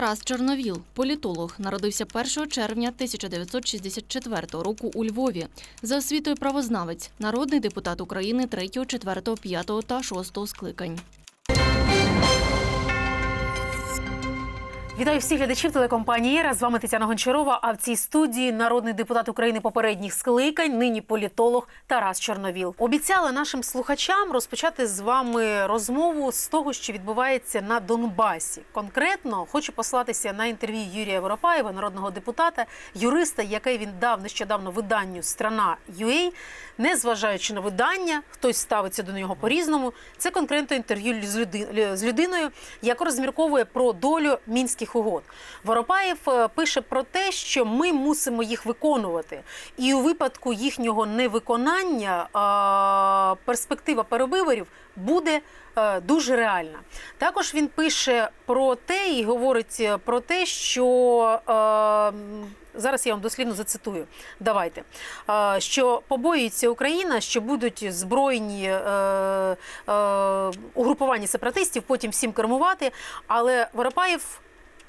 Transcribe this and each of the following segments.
Тарас Чорновіл, політолог, народився 1 червня 1964 року у Львові. За освітою правознавець, народний депутат України 3, 4, 5 та 6 скликань. Вітаю всіх глядачів телекомпанії «Єра». З вами Тетяна Гончарова. А в цій студії народний депутат України попередніх скликань, нині політолог Тарас Чорновіл. Обіцяли нашим слухачам розпочати з вами розмову з того, що відбувається на Донбасі. Конкретно хочу послатися на інтерв'ю Юрія Воропаєва, народного депутата, юриста, який він дав нещодавно виданню Страна UA». Незважаючи на видання, хтось ставиться до нього по різному. Це конкретно інтерв'ю з людиною, яка розмірковує про долю мінських мінських угод. Воропаєв е, пише про те, що ми мусимо їх виконувати, і у випадку їхнього невиконання перспектива перевиборів буде е, дуже реальна. Також він пише про те і говорить е, про те, що Зараз я вам дослідно зацитую. Давайте що побоюється Україна, що будуть збройні угрупування сепаратистів, потім всім кермувати. Але Воропаєв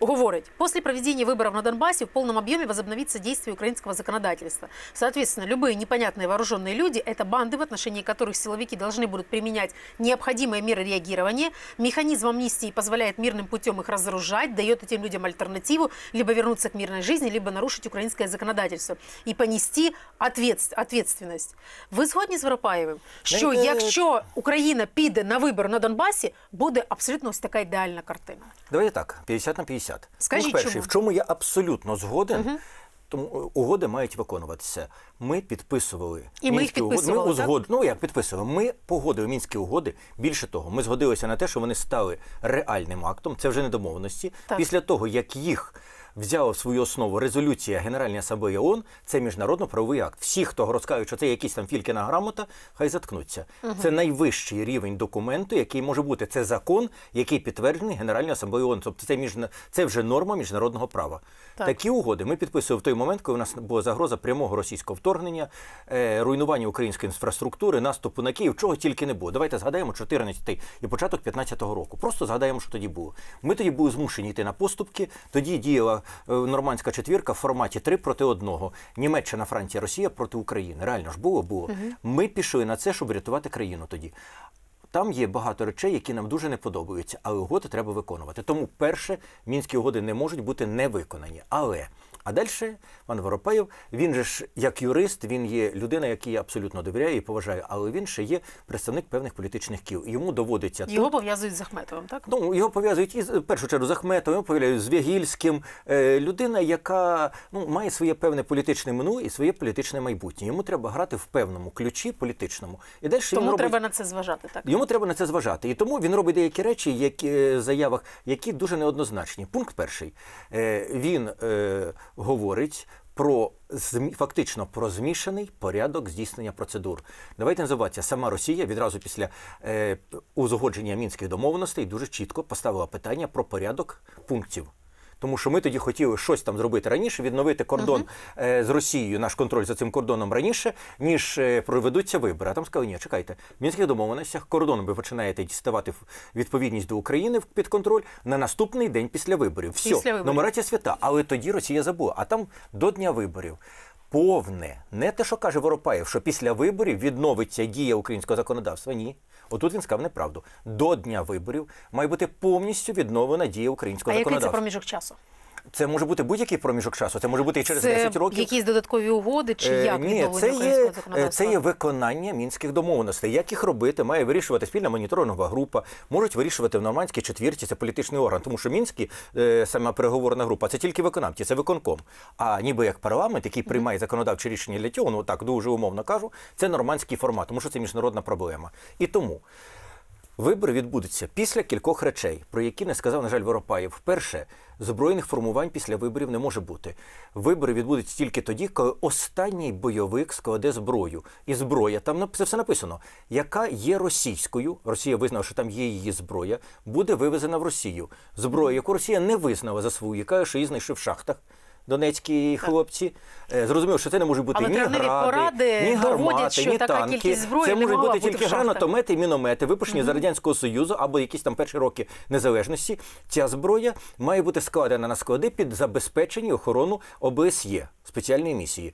говорит, после проведения выборов на Донбассе в полном объеме возобновится действие украинского законодательства. Соответственно, любые непонятные вооруженные люди – это банды, в отношении которых силовики должны будут применять необходимые меры реагирования. Механизм амнистии позволяет мирным путем их разоружать, дает этим людям альтернативу либо вернуться к мирной жизни, либо нарушить украинское законодательство и понести ответств ответственность. Ви згодні з Воропаєвим, що если Украина піде на выбор на Донбассе, будет абсолютно ось така ідеальна картина? Давайте так, 50 на 50. 50. Скажіть, ну, перше, чому? в чому я абсолютно згоден. Угу. Тому угоди мають виконуватися. Ми підписували і ми їх угоди. Ми узгод... так? Ну як підписували? Ми погодили мінські угоди. Більше того, ми згодилися на те, що вони стали реальним актом. Це вже не домовленості. Після того як їх взяла в свою основу резолюція Генеральної асамблеї ООН, це міжнародно-правовий акт. Всі, хто розкажуть, що це якісь там фількіна грамота, хай заткнуться. Угу. Це найвищий рівень документу, який може бути. Це закон, який підтверджений Генеральною асамблеєю ООН. Тобто це між... це вже норма міжнародного права. Так. Такі угоди ми підписували в той момент, коли у нас була загроза прямого російського вторгнення, е, руйнування української інфраструктури, наступу на Київ, чого тільки не було. Давайте згадаємо 14 і початок 15-го року. Просто згадаємо, що тоді було. Ми тоді були змушені йти на поступки. Тоді діяла Е, нормандська четвірка в форматі 3 проти 1. Німеччина, Франція, Росія проти України. Реально ж було, було. Угу. Ми пішли на це, щоб рятувати країну тоді. Там є багато речей, які нам дуже не подобаються, але угоди треба виконувати. Тому перше мінські угоди не можуть бути не виконані. Але а далі пан Воропаєв, він же ж як юрист, він є людина, якій я абсолютно довіряю і поважаю, але він ще є представник певних політичних кіл. Йому доводиться його тут... пов'язують з Ахметовим, так ну його пов'язують із першу чергу з Ахметовим, його пов'язують з Вягільським. Е, людина, яка ну має своє певне політичне минуле і своє політичне майбутнє. Йому треба грати в певному ключі політичному. І далі тому робить... треба на це зважати. Так йому треба на це зважати, і тому він робить деякі речі, які е, заявах, які дуже неоднозначні. Пункт перший е, він говорить про фактично про змішаний порядок здійснення процедур. Давайте називатися сама Росія відразу після е, узгодження мінських домовностей дуже чітко поставила питання про порядок пунктів тому що ми тоді хотіли щось там зробити раніше, відновити кордон uh -huh. Е, з Росією, наш контроль за цим кордоном раніше, ніж е, проведуться вибори. А там сказали, ні, чекайте, в мінських домовленостях кордон ви починаєте діставати відповідність до України під контроль на наступний день після виборів. Все, після виборів. нумерація свята. Але тоді Росія забула. А там до дня виборів повне, не те, що каже Воропаєв, що після виборів відновиться дія українського законодавства. Ні. Отут він сказав неправду. До дня виборів має бути повністю відновлена дія українського а законодавства. А який це проміжок часу. Це може бути будь-який проміжок часу. Це може бути і через це 10 років. Якісь додаткові угоди чи е, як Ні, це є, е, це є виконання мінських домовленостей. Як їх робити, має вирішувати спільна моніторингова група. Можуть вирішувати в нормандській четвірці. Це політичний орган, тому що мінські е, сама переговорна група це тільки виконавці, це виконком. А ніби як парламент, який приймає законодавчі рішення для цього, ну так дуже умовно кажу, це нормандський формат, тому що це міжнародна проблема. І тому. Вибори відбудуться після кількох речей, про які не сказав, на жаль, Воропаєв. Перше, збройних формувань після виборів не може бути. Вибори відбудуться тільки тоді, коли останній бойовик складе зброю. І зброя там це все написано, яка є російською. Росія визнала, що там є її зброя, буде вивезена в Росію. Зброя, яку Росія не визнала за свою, яка ще її знайшли в шахтах донецькі хлопці. Е, зрозумів, що це не може бути Але ні гради, ні гармати, що ні танки. Зброї це можуть бути тільки гранатомети, і міномети, випущені mm -hmm. за радянського союзу або якісь там перші роки незалежності. Ця зброя має бути складена на склади під забезпечення охорону ОБСЄ спеціальної місії.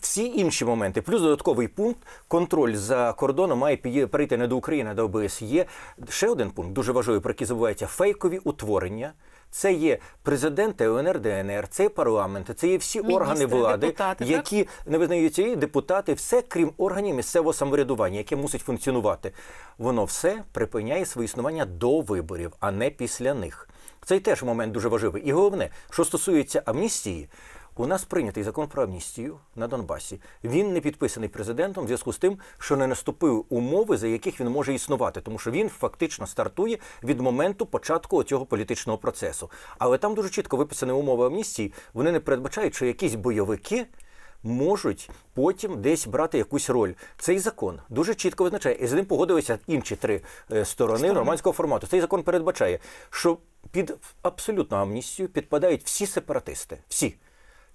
Всі інші моменти, плюс додатковий пункт, контроль за кордоном має перейти не до України, а до ОБСЄ. Ще один пункт дуже важливий, про який забувається фейкові утворення. Це є президенти УНР, ДНР, це парламент, це є всі Міністри, органи влади, депутати, які так? не визнаються і депутати, все крім органів місцевого самоврядування, яке мусить функціонувати. Воно все припиняє своє існування до виборів, а не після них. Цей теж момент дуже важливий. І головне, що стосується амністії. У нас прийнятий закон про амністію на Донбасі. Він не підписаний президентом в зв'язку з тим, що не наступив умови, за яких він може існувати, тому що він фактично стартує від моменту початку цього політичного процесу. Але там дуже чітко виписані умови амністії. Вони не передбачають, що якісь бойовики. Можуть потім десь брати якусь роль. Цей закон дуже чітко визначає, і з ним погодилися інші три е, сторони, нормандського формату. Цей закон передбачає, що під абсолютну амністію підпадають всі сепаратисти. Всі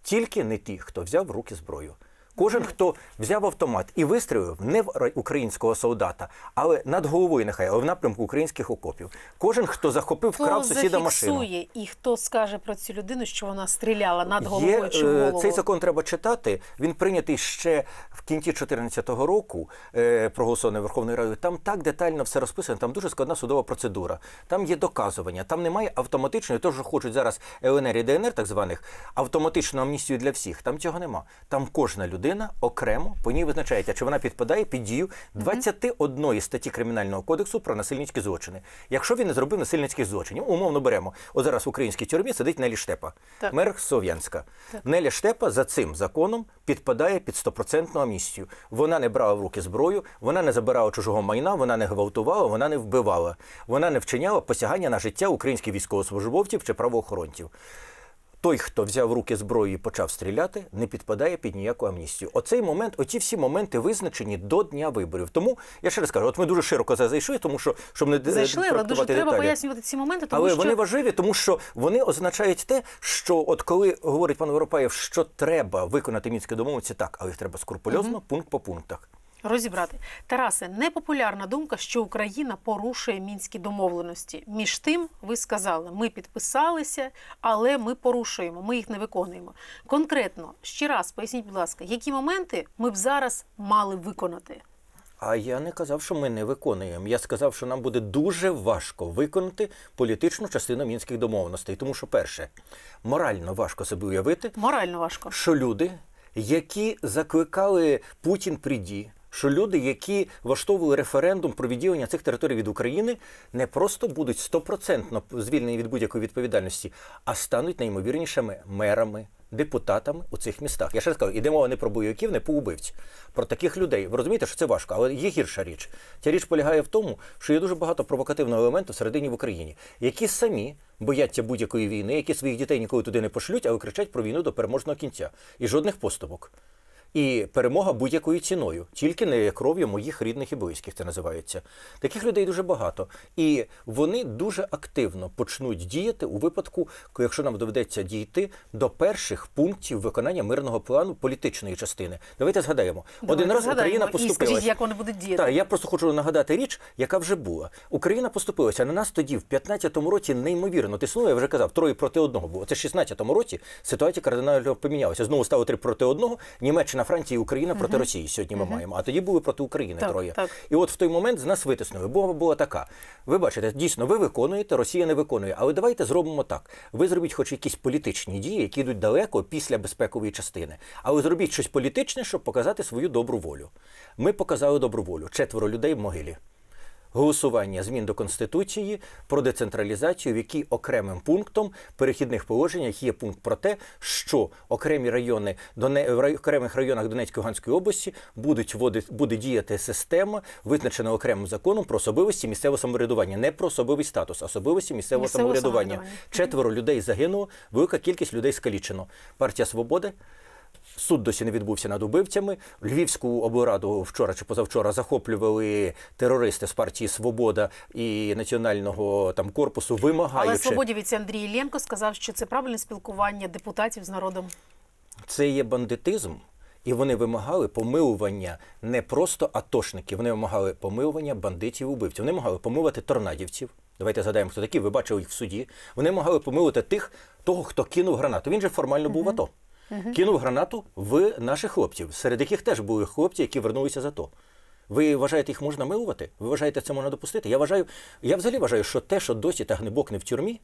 тільки не ті, хто взяв в руки зброю. Кожен, хто взяв автомат і вистрілив не в українського солдата, але над головою нехай, але в напрямку українських окопів. Кожен, хто захопив, вкрав сусіда машину. І хто скаже про цю людину, що вона стріляла над головою Є, чи е, голову? Цей закон треба читати. Він прийнятий ще в кінці 2014 року, е, проголосований Верховною Радою. Там так детально все розписано, там дуже складна судова процедура. Там є доказування, там немає автоматичної, то що хочуть зараз ЛНР і ДНР, так званих, автоматичну амністію для всіх. Там цього нема. Там кожна людина людина окремо по ній визначається, чи вона підпадає під дію 21 статті кримінального кодексу про насильницькі злочини. Якщо він не зробив насильницьких злочинів, умовно беремо. От зараз в українській тюрмі сидить Нелі Штепа, так. мер Слов'янська. Нелі Штепа за цим законом підпадає під стопроцентну амністію. Вона не брала в руки зброю, вона не забирала чужого майна, вона не гвалтувала, вона не вбивала, вона не вчиняла посягання на життя українських військовослужбовців чи правоохоронців той, хто взяв руки зброю і почав стріляти, не підпадає під ніяку амністію. Оцей момент, оці всі моменти визначені до дня виборів. Тому я ще раз кажу, от ми дуже широко зайшли, тому що щоб не зайшли, але дуже деталі. треба пояснювати ці моменти, тому але що... вони важливі, тому що вони означають те, що от коли говорить пан Воропаєв, що треба виконати мінські домовленості, так, але їх треба скрупульозно, угу. пункт по пунктах розібрати. Тарасе, непопулярна думка, що Україна порушує мінські домовленості. Між тим, ви сказали, ми підписалися, але ми порушуємо, ми їх не виконуємо. Конкретно ще раз поясніть, будь ласка, які моменти ми б зараз мали виконати? А я не казав, що ми не виконуємо. Я сказав, що нам буде дуже важко виконати політичну частину мінських домовленостей. Тому що, перше, морально важко себе уявити, морально важко, що люди, які закликали Путін приді, що люди, які влаштовували референдум про відділення цих територій від України, не просто будуть стопроцентно звільнені від будь-якої відповідальності, а стануть найімовірнішими мерами. Депутатами у цих містах. Я ще раз кажу, іде мова не про бойовиків, не про убивць, про таких людей. Ви розумієте, що це важко, але є гірша річ. Ця річ полягає в тому, що є дуже багато провокативного елементу всередині в Україні, які самі бояться будь-якої війни, які своїх дітей ніколи туди не пошлють, але кричать про війну до переможного кінця. І жодних поступок. І перемога будь-якою ціною, тільки не кров'ю моїх рідних і близьких, це називається. Таких людей дуже багато, і вони дуже активно почнуть діяти у випадку, якщо нам доведеться дійти до перших пунктів виконання мирного плану політичної частини. Давайте згадаємо Давайте один раз згадаємо. Україна поступила. Скажіть, як вони будуть діяти? Так, я просто хочу нагадати річ, яка вже була. Україна поступилася на нас тоді, в 15-му році неймовірно тиснуло. Я вже казав, троє проти одного було. Це в 16-му році ситуація кардинально помінялася. Знову стало три проти одного. Німеччина. Німеччина, Франція, Україна проти Росії. Сьогодні ми маємо. А тоді були проти України так, троє. Так. І от в той момент з нас витиснули. Бо була така. Ви бачите, дійсно, ви виконуєте, Росія не виконує. Але давайте зробимо так. Ви зробіть, хоч якісь політичні дії, які йдуть далеко після безпекової частини. Але зробіть щось політичне, щоб показати свою добру волю. Ми показали добру волю. Четверо людей в могилі голосування змін до конституції про децентралізацію, в якій окремим пунктом перехідних положеннях є пункт про те, що окремі райони в окремих районах Донецької Луганської області будуть вводити, буде діяти система, визначена окремим законом про особливості місцевого самоврядування, не про особливий статус, а особливості місцевого, місцевого самоврядування. самоврядування. Четверо людей загинуло, велика кількість людей скалічено. Партія Свободи. Суд досі не відбувся над убивцями. Львівську облраду вчора чи позавчора захоплювали терористи з партії Свобода і національного там корпусу. Вимагаючи... Але свободівець Андрій Іллєнко сказав, що це правильне спілкування депутатів з народом. Це є бандитизм. І вони вимагали помилування не просто атошників, вони вимагали помилування бандитів убивців. Вони вимагали помилувати торнадівців. Давайте згадаємо, хто такі. Ви бачили їх в суді. Вони вимагали помилувати тих, того, хто кинув гранату. Він же формально був в АТО кинув гранату в наших хлопців, серед яких теж були хлопці, які вернулися за то. Ви вважаєте, їх можна милувати? Ви вважаєте, це можна допустити? Я вважаю, я взагалі вважаю, що те, що досі та гнебок не в тюрмі,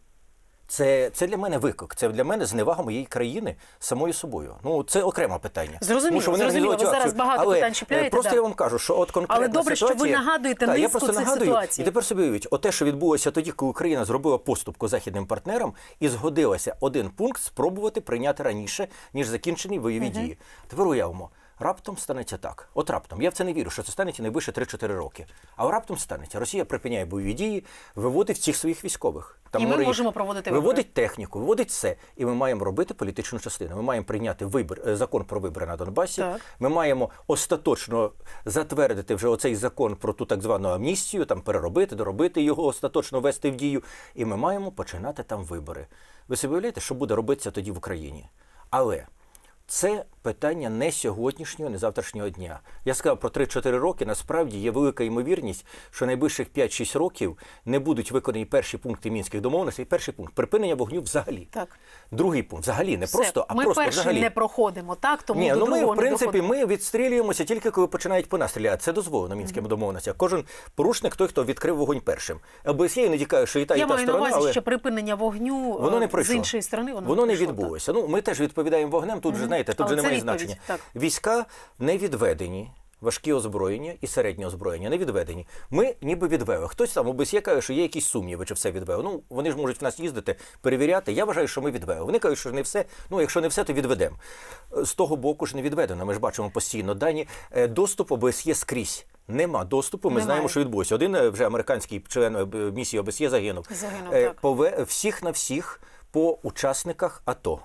це це для мене виклик, це для мене зневага моєї країни самою собою. Ну це окреме питання. Зрозуміло, що вони зрозуміло. Ви зараз багато Але питань чіпляєте. Е, просто да. я вам кажу, що от конкретно. Але добре, ситуація, що ви нагадуєте та, низку цих ситуацій. І тепер собі уявіть, оте, що відбулося тоді, коли Україна зробила поступку західним партнерам і згодилася один пункт спробувати прийняти раніше ніж закінчені бойові угу. дії. Тепер уявимо. Раптом станеться так. От раптом. Я в це не вірю, що це станеться найближче 3-4 роки. А раптом станеться. Росія припиняє бойові дії, виводить всіх своїх військових. Там і ми можемо проводити вибори. Виводить техніку, виводить все. І ми маємо робити політичну частину. Ми маємо прийняти вибір, е, закон про вибори на Донбасі. Так. Ми маємо остаточно затвердити вже оцей закон про ту так звану амністію, там переробити, доробити його, остаточно ввести в дію. І ми маємо починати там вибори. Ви собі уявляєте, що буде робитися тоді в Україні? Але. Це питання не сьогоднішнього, не завтрашнього дня. Я сказав про 3-4 роки. Насправді є велика ймовірність, що найближчих 5-6 років не будуть виконані перші пункти мінських домовленостей. Перший пункт припинення вогню взагалі. Так другий пункт взагалі не Все. просто, а ми просто перший взагалі. не проходимо. Так тому Ні, до ну ми в принципі ми відстрілюємося тільки коли починають по нас стріляти. Це дозволено мінським mm -hmm. домовленостям. Кожен порушник, той хто відкрив вогонь першим. ОБСЄ не каже, що і та і та маю сторона, на увазі, але... що припинення вогню воно не е, з іншої сторони. Воно, воно не, не відбулося. Ну ми теж відповідаємо вогнем. Тут mm -hmm. вже розумієте? Тут Але немає відповідь. значення. Так. Війська не відведені. Важкі озброєння і середнє озброєння не відведені. Ми ніби відвели. Хтось там обіцяє, каже, що є якісь сумніви, чи все відвели. Ну вони ж можуть в нас їздити, перевіряти. Я вважаю, що ми відвели. Вони кажуть, що не все. Ну, якщо не все, то відведемо. З того боку ж не відведено. Ми ж бачимо постійно дані е, доступ ОБСЄ скрізь. Нема доступу. Ми Немає. знаємо, що відбулося. Один е, вже американський член е, місії ОБСЄ загинув. Загинув так. Пове всіх на всіх по учасниках АТО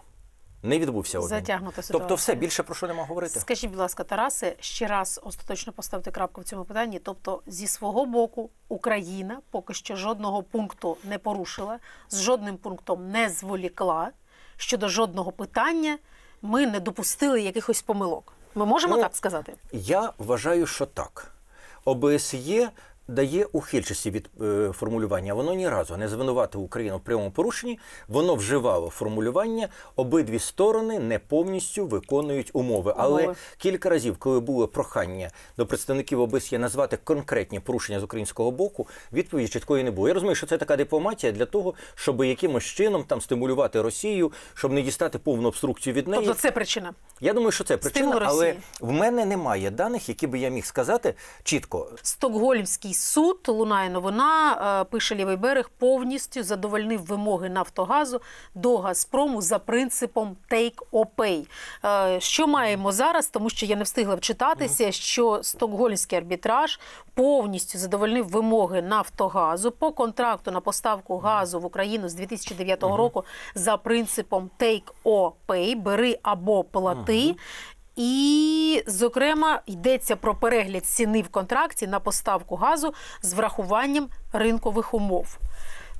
не відбувся обмін. Затягнута тобто ситуація. Тобто, все більше про що нема говорити. Скажіть, будь ласка, Тарасе, ще раз остаточно поставити крапку в цьому питанні. Тобто, зі свого боку, Україна поки що жодного пункту не порушила, з жодним пунктом не зволікла щодо жодного питання. Ми не допустили якихось помилок. Ми можемо ну, так сказати? Я вважаю, що так. ОБСЄ дає ухильчості від е, формулювання. Воно ні разу не звинуватив Україну в прямому порушенні. Воно вживало формулювання. Обидві сторони не повністю виконують умови. Але кілька разів, коли було прохання до представників ОБСЄ назвати конкретні порушення з українського боку, відповіді чіткої не було. Я розумію, що це така дипломатія для того, щоб якимось чином там стимулювати Росію, щоб не дістати повну обструкцію від неї. Тобто це причина. Я думаю, що це причина, але в мене немає даних, які би я міг сказати чітко. Стокгольмський суд лунає новина, е, пише лівий берег, повністю задовольнив вимоги Нафтогазу до Газпрому за принципом take or pay. Е, що маємо зараз, тому що я не встигла вчитатися, що стокгольмський арбітраж повністю задовольнив вимоги Нафтогазу по контракту на поставку газу в Україну з 2009 року за принципом take or pay, бери або плати. І, зокрема, йдеться про перегляд ціни в контракті на поставку газу з врахуванням ринкових умов.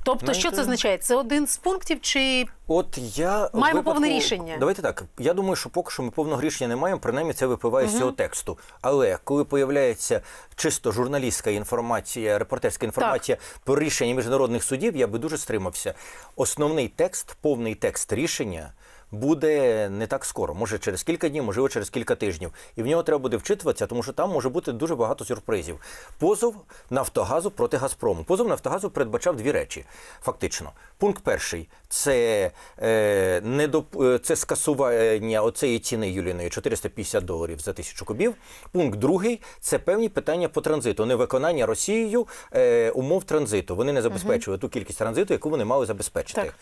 Тобто, що це означає? Це один з пунктів, чи от я маємо випадку... повне рішення? Давайте так. Я думаю, що поки що ми повного рішення не маємо. Принаймні, це випливає угу. з цього тексту. Але коли появляється чисто журналістська інформація, репортерська інформація так. про рішення міжнародних судів, я би дуже стримався. Основний текст, повний текст рішення буде не так скоро. Може через кілька днів, можливо, через кілька тижнів. І в нього треба буде вчитуватися, тому що там може бути дуже багато сюрпризів. Позов Нафтогазу проти Газпрому. Позов Нафтогазу передбачав дві речі. Фактично, пункт перший це е, недоп... Е, це скасування оцеї ціни Юліної 450 доларів за тисячу кубів. Пункт другий це певні питання по транзиту, невиконання Росією е, умов транзиту. Вони не забезпечували угу. ту кількість транзиту, яку вони мали забезпечити. Так.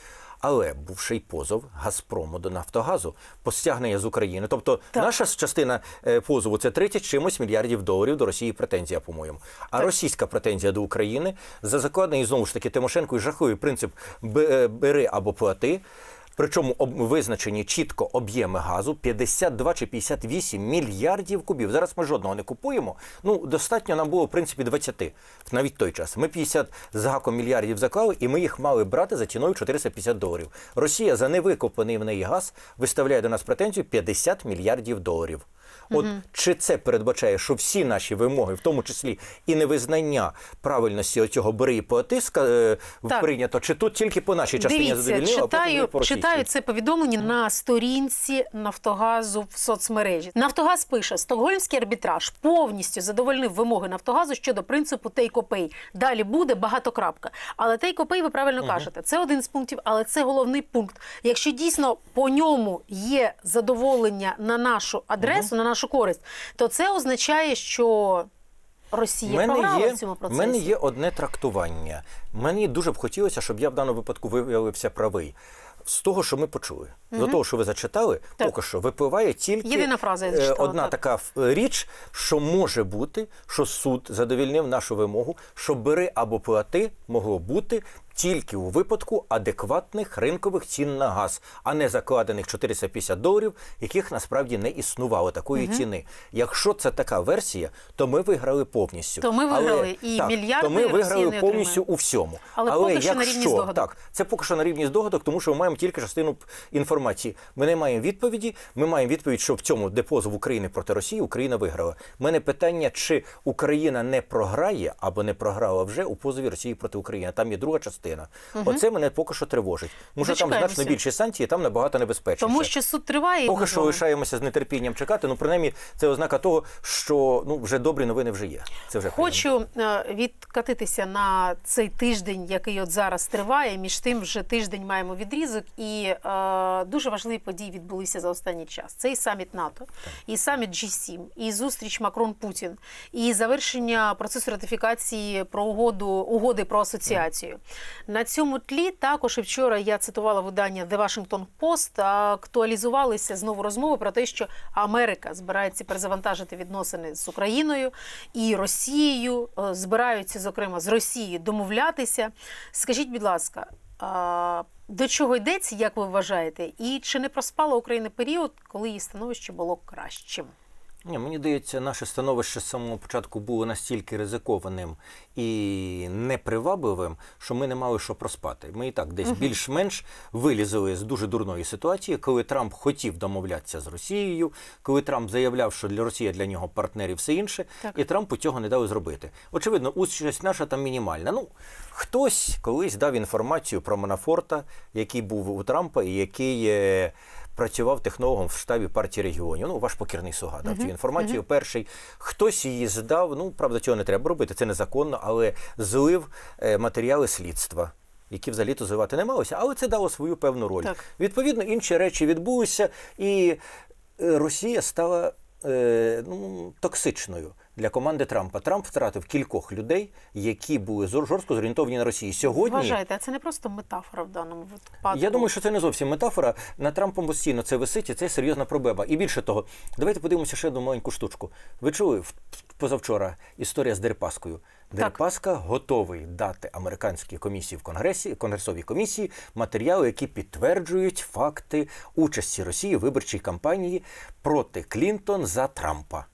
Але бувший позов Газпрому до Нафтогазу по з України. Тобто так. наша частина е, позову це 30 чимось мільярдів доларів до Росії претензія, по-моєму. А так. російська претензія до України за закладений знову ж таки Тимошенко і жахливий принцип е, бери або плати. Причому визначені чітко об'єми газу 52 чи 58 мільярдів кубів. Зараз ми жодного не купуємо. Ну достатньо нам було в принципі 20, навіть той час. Ми 50 з гаком мільярдів заклали, і ми їх мали брати за ціною 450 доларів. Росія за невикопаний в неї газ виставляє до нас претензію 50 мільярдів доларів. От чи це передбачає, що всі наші вимоги, в тому числі і невизнання правильності оцього бери і е, прийнято, чи тут тільки по нашій частині Дивіться, читаю, читаю це повідомлення на сторінці Нафтогазу в соцмережі. Нафтогаз пише: Стокгольмський арбітраж повністю задовольнив вимоги Нафтогазу щодо принципу тейкопей. Далі буде багато крапка, Але тейкопей, ви правильно кажете, це один з пунктів, але це головний пункт. Якщо дійсно по ньому є задоволення на нашу адресу, угу. на нашу нашу користь, то це означає, що Росія мене програла є, в цьому процесі. У мене є одне трактування. Мені дуже б хотілося, щоб я в даному випадку виявився правий. З того, що ми почули, угу. до того, що ви зачитали, так. поки що випливає тільки Єдина фраза, я е, зачитала, одна так. така річ, що може бути, що суд задовільнив нашу вимогу, що бери або плати могло бути тільки у випадку адекватних ринкових цін на газ, а не закладених 450 доларів, яких насправді не існувало такої угу. ціни. Якщо це така версія, то ми виграли повністю. То ми виграли але, і так, мільярди. То ми виграли Росії повністю у всьому. Але, але поки якщо, що на рівні здогадок. так, це поки що на рівні здогадок, тому що ми маємо тільки частину інформації. Ми не маємо відповіді. Ми маємо відповідь, що в цьому де позов України проти Росії Україна виграла. У Мене питання, чи Україна не програє або не програла вже у позові Росії проти України. Там є друга частина частина. Угу. Оце мене поки що тривожить. Може ну, там значно більше санкції, там набагато небезпечніше. Тому що суд триває. Поки що лишаємося з нетерпінням чекати. Ну принаймні, це ознака того, що ну вже добрі новини вже є. Це вже хочу приємно. Е, відкатитися на цей тиждень, який от зараз триває. Між тим вже тиждень маємо відрізок, і е, дуже важливі події відбулися за останній час. Цей саміт НАТО, так. і саміт G7, і зустріч Макрон Путін, і завершення процесу ратифікації про угоду угоди про асоціацію. Так. На цьому тлі також і вчора я цитувала видання The Washington Post, Актуалізувалися знову розмови про те, що Америка збирається перезавантажити відносини з Україною і Росією, е, збираються зокрема з Росією домовлятися. Скажіть, будь ласка. До чого йдеться, як ви вважаєте, і чи не проспала Україна період, коли її становище було кращим? Ні, Мені здається, наше становище з самого початку було настільки ризикованим і непривабливим, що ми не мали що проспати. Ми і так десь uh більш-менш вилізли з дуже дурної ситуації, коли Трамп хотів домовлятися з Росією, коли Трамп заявляв, що для Росія для нього партнер і все інше, так. і Трампу цього не дали зробити. Очевидно, участь наша там мінімальна. Ну хтось колись дав інформацію про Манафорта, який був у Трампа і який працював технологом в штабі партії регіонів. Ну, ваш покірний суга дав цю інформацію. Перший хтось її здав. Ну правда, цього не треба робити, це незаконно, але злив е, матеріали слідства. Які взагалі то звивати не малося, але це дало свою певну роль. Так. Відповідно, інші речі відбулися, і е, Росія стала е, ну, токсичною для команди Трампа. Трамп втратив кількох людей, які були жорстко зорієнтовані на Росії. Сьогодні Вважаєте, а це не просто метафора в даному випадку. Я думаю, що це не зовсім метафора. На Трампом постійно це висить і це серйозна проблема. І більше того, давайте подивимося ще одну маленьку штучку. Ви чули позавчора історія з Дерипаскою? Дерипаска готовий дати американській комісії в конгресі конгресовій комісії матеріали, які підтверджують факти участі Росії в виборчій кампанії проти Клінтон за Трампа.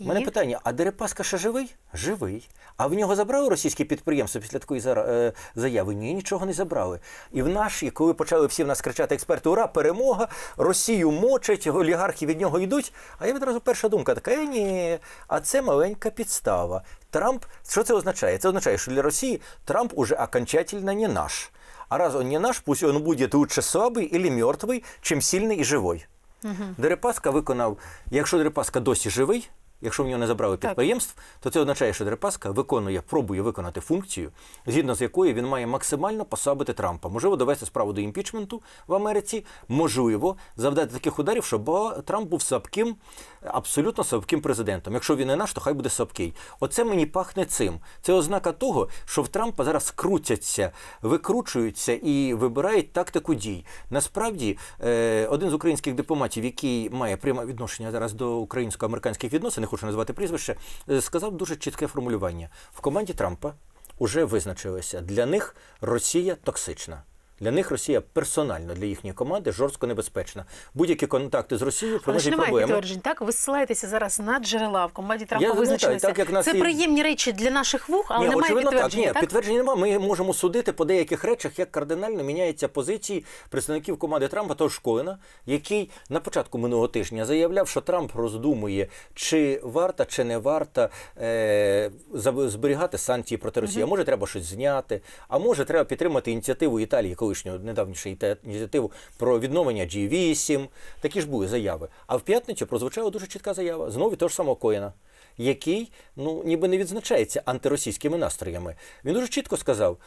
У мене питання: а Дерипаска ще живий? Живий. А в нього забрали російське підприємство після такої е, заяви? Ні, нічого не забрали. І в наші, коли почали всі в нас кричати експерти, ура, перемога, Росію мочать, олігархи від нього йдуть. А я відразу перша думка така: е, ні, а це маленька підстава. Трамп, що це означає? Це означає, що для Росії Трамп уже окончательно не наш. А раз он не наш, пусть он буде лучше слабий или мертвий, чим сильний і живий. Угу. Дерипаска виконав, якщо Дерипаска досі живий, Якщо в нього не забрали так. підприємств, то це означає, що Дерипаска виконує, пробує виконати функцію, згідно з якою він має максимально посабити Трампа. Можливо, довести справу до імпічменту в Америці, можливо, завдати таких ударів, щоб Трамп був слабким, абсолютно слабким президентом. Якщо він не наш, то хай буде слабкий. Оце мені пахне цим. Це ознака того, що в Трампа зараз крутяться, викручуються і вибирають тактику дій. Насправді, е, один з українських дипломатів, який має пряме відношення зараз до українсько-американських відносин, хочу назвати прізвище, е, сказав дуже чітке формулювання. В команді Трампа вже визначилося для них Росія токсична. Для них Росія персонально для їхньої команди жорстко небезпечна. Будь-які контакти з Росією про немає проблеми. підтверджень. Так ви ссилаєтеся зараз на джерела в команді Трампа визначилися. Так, як це і... приємні речі для наших вух, але ні, немає підтверджень. Так. Ні, так? підтверджень немає. Ми можемо судити по деяких речах, як кардинально міняються позиції представників команди Трампа, того ж який на початку минулого тижня заявляв, що Трамп роздумує, чи варта, чи не варта е, зберігати санкції проти Росії. Угу. А Може, треба щось зняти, а може, треба підтримати ініціативу Італії, яку колишнього недавнішої ініціативу про відновлення G8. Такі ж були заяви. А в п'ятницю прозвучала дуже чітка заява знову того ж самого Коєна, який ну ніби не відзначається антиросійськими настроями. Він дуже чітко сказав: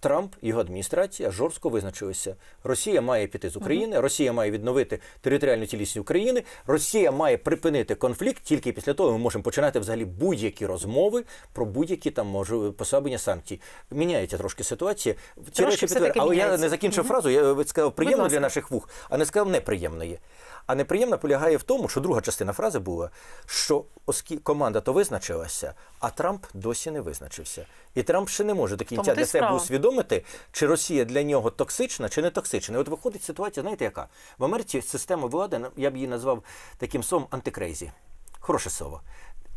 Трамп його адміністрація жорстко визначилися: Росія має піти з України, Росія має відновити територіальну цілісність України, Росія має припинити конфлікт. Тільки після того ми можемо починати взагалі будь-які розмови про будь-які там може посаблення санкцій. Міняється трошки ситуація. Ці трошки речі підтверджують. але міняється. я не закінчив фразу. Я сказав приємно для наших вух, а не сказав неприємної. А неприємна полягає в тому, що друга частина фрази була, що оскільки команда то визначилася, а Трамп досі не визначився. І Трамп ще не може до кінця для себе усвідомити, чи Росія для нього токсична, чи не токсична. І От виходить ситуація, знаєте, яка в Америці система влади, я б її назвав таким словом антикрейзі. Хороше слово.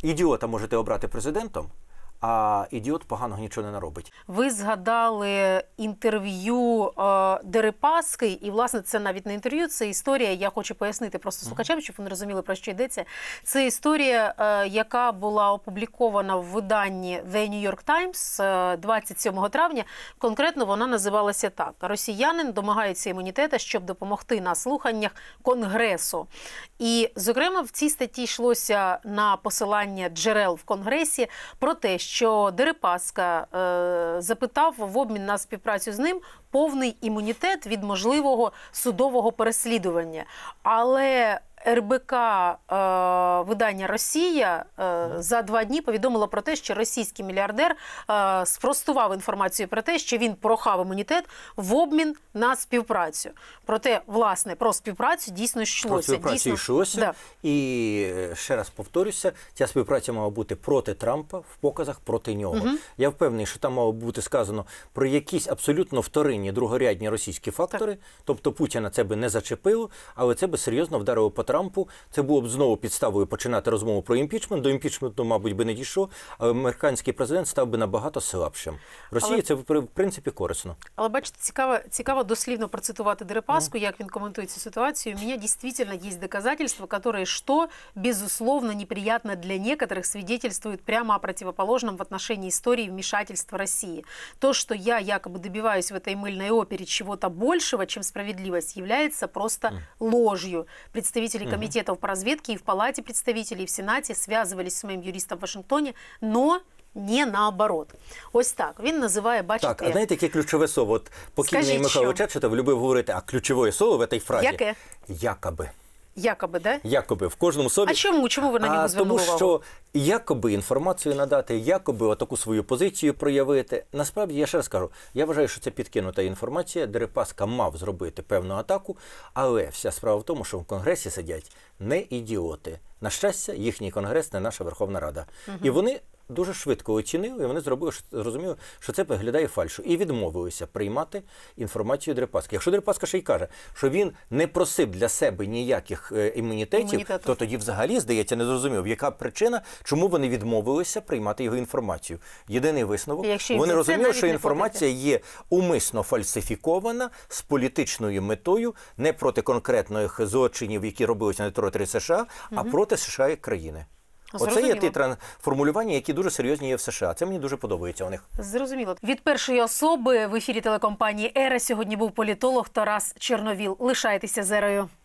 Ідіота можете обрати президентом а ідіот поганого нічого не наробить. Ви згадали інтерв'ю е, Дерипаски, і власне це навіть не інтерв'ю, це історія. Я хочу пояснити просто слухачам, щоб вони розуміли про що йдеться. Це історія, е, яка була опублікована в виданні The New York Times 27 е, травня. Конкретно вона називалася так: Росіянин домагається імунітету, щоб допомогти на слуханнях конгресу. І, зокрема, в цій статті йшлося на посилання джерел в конгресі про те, що що Дерипаска е, запитав в обмін на співпрацю з ним повний імунітет від можливого судового переслідування. Але РБК е, видання Росія е, за два дні повідомила про те, що російський мільярдер е, спростував інформацію про те, що він прохав імунітет в обмін на співпрацю. Проте, власне, про співпрацю дійсно йшлося. Про співпрацю дійсно... йшлося. Да. І е, ще раз повторюся, ця співпраця мала бути проти Трампа в показах проти нього. Угу. Я впевнений, що там мало бути сказано про якісь абсолютно вторинні другорядні російські фактори. Так. Тобто Путіна це би не зачепило, але це би серйозно вдарило по Трампу. Це було б знову підставою починати розмову про імпічмент. До імпічменту, мабуть, би не дійшло. Американський президент став би набагато слабшим. Росії Але... це в принципі корисно. Але бачите, цікаво, цікаво дослівно процитувати Дерипаску, mm. як він коментує цю ситуацію. У мене дійсно є доказательства, які, що, безусловно, неприятно для некоторых свидетельствуют прямо о противоположном в отношении истории вмешательства России. То, что я якобы добиваюсь в этой мыльной опере чего-то большего, чем справедливость, является просто ложью. Представители представители комитетов по разведке и в Палате представителей, и в Сенате связывались с моим юристом в Вашингтоні, но не наоборот. Ось так. Він називає бачите. Так, а знаєте, яке ключове слово? От покійний Михайло Чечетов любив говорити, а ключове слово в цій фразі Яке? якоби. Якоби, де? Якоби в кожному собі. А чому? Чому ви на нього звернули увагу? Тому що якоби інформацію надати, якоби отаку свою позицію проявити. Насправді, я ще раз кажу, я вважаю, що це підкинута інформація. Дерипаска мав зробити певну атаку, але вся справа в тому, що в конгресі сидять не ідіоти. На щастя, їхній конгрес не наша Верховна Рада. Угу. І вони дуже швидко оцінили, і вони зробили зрозуміли, що це виглядає фальшу, і відмовилися приймати інформацію Дерипаска. Якщо Дерипаска ще й каже, що він не просив для себе ніяких е, імунітетів, Імунітету. то тоді взагалі здається не зрозумів, яка причина, чому вони відмовилися приймати його інформацію. Єдиний висновок Якщо вони розуміли, що інформація є умисно фальсифікована з політичною метою, не проти конкретних злочинів, які робилися на території США, угу. а проти США і країни. Зрозуміло. Ну, Оце є ті формулювання, які дуже серйозні є в США. Це мені дуже подобається. У них зрозуміло від першої особи в ефірі телекомпанії Ера сьогодні був політолог Тарас Черновіл. Лишайтеся зерою.